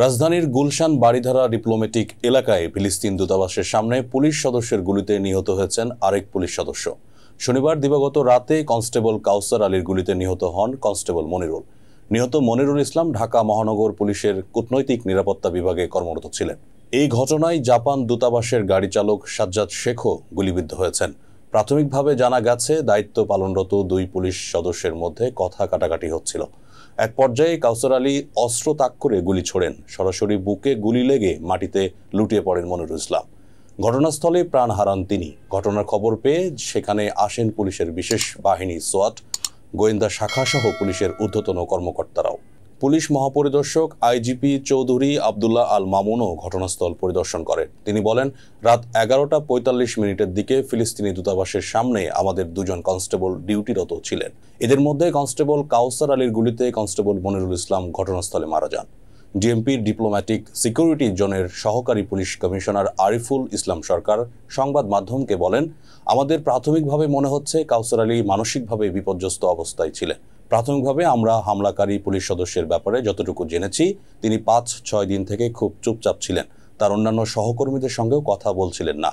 রাজধানীর গুলশান বাড়িধারা ডিপ্লোমেটিক এলাকায় ফিলিস্তিন দূতাবাসের সামনে পুলিশ সদস্যের গুলিতে নিহত হয়েছেন আরেক পুলিশ সদস্য শনিবার দিবাগত রাতে কনস্টেবল কাউসার আলীর গুলিতে নিহত হন কনস্টেবল মনিরুল নিহত মনিরুল ইসলাম ঢাকা মহানগর পুলিশের কূটনৈতিক নিরাপত্তা বিভাগে কর্মরত ছিলেন এই ঘটনায় জাপান দূতাবাসের গাড়ি চালক সাজ্জাদ শেখও গুলিবিদ্ধ হয়েছেন প্রাথমিকভাবে জানা গেছে দায়িত্ব পালনরত দুই পুলিশ সদস্যের মধ্যে কথা কাটাকাটি হচ্ছিল এক পর্যায়ে কাউসার আলী অস্ত্র তাক করে গুলি ছোড়েন সরাসরি বুকে গুলি লেগে মাটিতে লুটিয়ে পড়েন মনিরুল ইসলাম ঘটনাস্থলে প্রাণ হারান তিনি ঘটনার খবর পেয়ে সেখানে আসেন পুলিশের বিশেষ বাহিনী সোয়াট গোয়েন্দা শাখাসহ পুলিশের ঊর্ধ্বতন কর্মকর্তারাও পুলিশ মহাপরিদর্শক আইজিপি চৌধুরী আবদুল্লাহ আল মামুনও ঘটনাস্থল পরিদর্শন করেন তিনি বলেন রাত এগারোটা পঁয়তাল্লিশ মিনিটের দিকে ফিলিস্তিনি দূতাবাসের সামনে আমাদের দুজন কনস্টেবল ডিউটিরত ছিলেন এদের মধ্যে কনস্টেবল কাউসার আলীর গুলিতে কনস্টেবল মনিরুল ইসলাম ঘটনাস্থলে মারা যান ডিএমপির ডিপ্লোম্যাটিক সিকিউরিটি জোনের সহকারী পুলিশ কমিশনার আরিফুল ইসলাম সরকার সংবাদ মাধ্যমকে বলেন আমাদের প্রাথমিকভাবে মনে হচ্ছে কাউসার আলী মানসিকভাবে বিপর্যস্ত অবস্থায় ছিলেন প্রাথমিকভাবে আমরা হামলাকারী পুলিশ সদস্যের ব্যাপারে যতটুকু জেনেছি তিনি পাঁচ ছয় দিন থেকে খুব চুপচাপ ছিলেন তার অন্যান্য সহকর্মীদের সঙ্গেও কথা বলছিলেন না